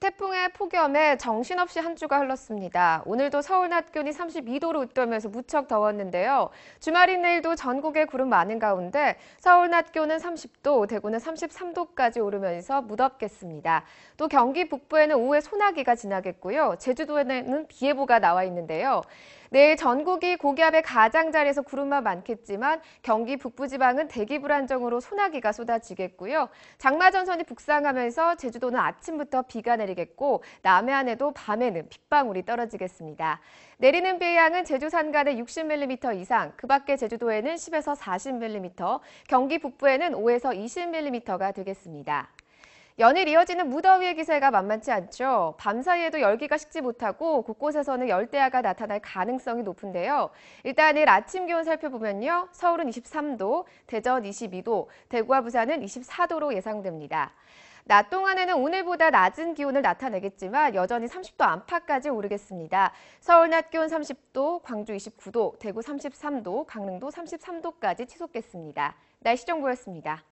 태풍의 폭염에 정신없이 한 주가 흘렀습니다. 오늘도 서울 낮 기온이 32도로 웃돌면서 무척 더웠는데요. 주말인 내일도 전국에 구름 많은 가운데 서울 낮 기온은 30도, 대구는 33도까지 오르면서 무덥겠습니다. 또 경기 북부에는 오후에 소나기가 지나겠고요. 제주도에는 비예보가 나와 있는데요. 내일 전국이 고기압의 가장자리에서 구름만 많겠지만 경기 북부 지방은 대기 불안정으로 소나기가 쏟아지겠고요. 장마 전선이 북상하면서 제주도는 아침부터 비가 내리겠고 남해안에도 밤에는 빗방울이 떨어지겠습니다. 내리는 비의 양은 제주 산간에 60mm 이상, 그 밖에 제주도에는 10에서 40mm, 경기 북부에는 5에서 20mm가 되겠습니다. 연일 이어지는 무더위의 기세가 만만치 않죠. 밤사이에도 열기가 식지 못하고 곳곳에서는 열대야가 나타날 가능성이 높은데요. 일단 내일 아침 기온 살펴보면요. 서울은 23도, 대전 22도, 대구와 부산은 24도로 예상됩니다. 낮 동안에는 오늘보다 낮은 기온을 나타내겠지만 여전히 30도 안팎까지 오르겠습니다. 서울 낮 기온 30도, 광주 29도, 대구 33도, 강릉도 33도까지 치솟겠습니다. 날씨 정보였습니다.